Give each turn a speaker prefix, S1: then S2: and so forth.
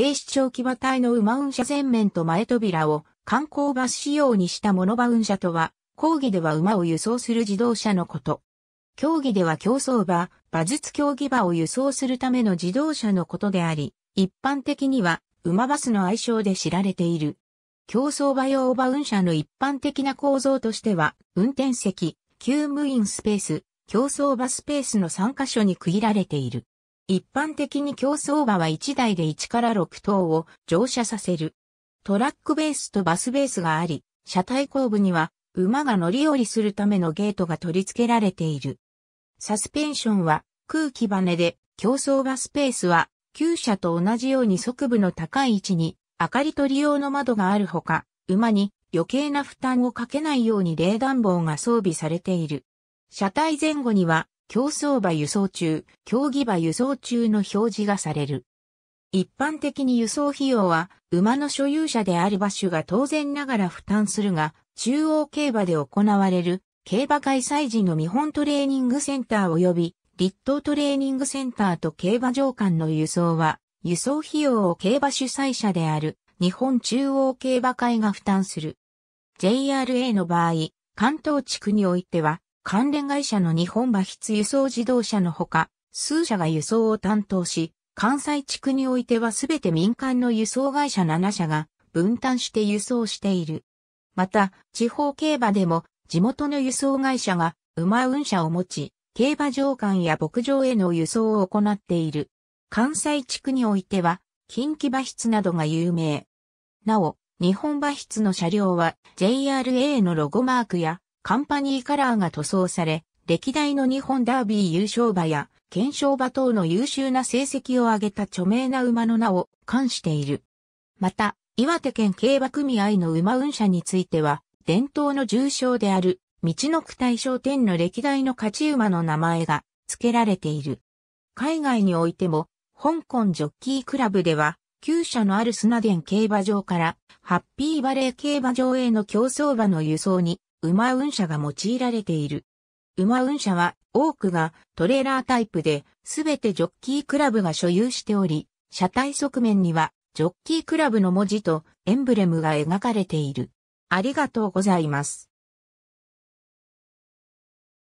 S1: 警視庁騎馬隊の馬運車前面と前扉を観光バス仕様にしたモノバ運車とは、講義では馬を輸送する自動車のこと。競技では競走馬、馬術競技馬を輸送するための自動車のことであり、一般的には馬バスの愛称で知られている。競走馬用馬運車の一般的な構造としては、運転席、急務員スペース、競走馬スペースの3カ所に区切られている。一般的に競走馬は1台で1から6頭を乗車させる。トラックベースとバスベースがあり、車体後部には馬が乗り降りするためのゲートが取り付けられている。サスペンションは空気バネで、競走馬スペースは旧車と同じように側部の高い位置に明かり取り用の窓があるほか、馬に余計な負担をかけないように冷暖房が装備されている。車体前後には競走馬輸送中、競技馬輸送中の表示がされる。一般的に輸送費用は、馬の所有者である馬主が当然ながら負担するが、中央競馬で行われる、競馬開催時の見本トレーニングセンター及び、立東トレーニングセンターと競馬場間の輸送は、輸送費用を競馬主催者である、日本中央競馬会が負担する。JRA の場合、関東地区においては、関連会社の日本馬筆輸送自動車のほか、数社が輸送を担当し、関西地区においてはすべて民間の輸送会社7社が分担して輸送している。また、地方競馬でも地元の輸送会社が馬運車を持ち、競馬場間や牧場への輸送を行っている。関西地区においては、近畿馬筆などが有名。なお、日本馬筆の車両は JRA のロゴマークやカンパニーカラーが塗装され、歴代の日本ダービー優勝馬や、検証馬等の優秀な成績を上げた著名な馬の名を冠している。また、岩手県競馬組合の馬運車については、伝統の重賞である、道の区大賞天の歴代の勝ち馬の名前が付けられている。海外においても、香港ジョッキークラブでは、旧社のあるスナデン競馬場から、ハッピーバレー競馬場への競走馬の輸送に馬運車が用いられている。馬運車は多くがトレーラータイプで、すべてジョッキークラブが所有しており、車体側面にはジョッキークラブの文字とエンブレムが描かれている。ありがとうございます。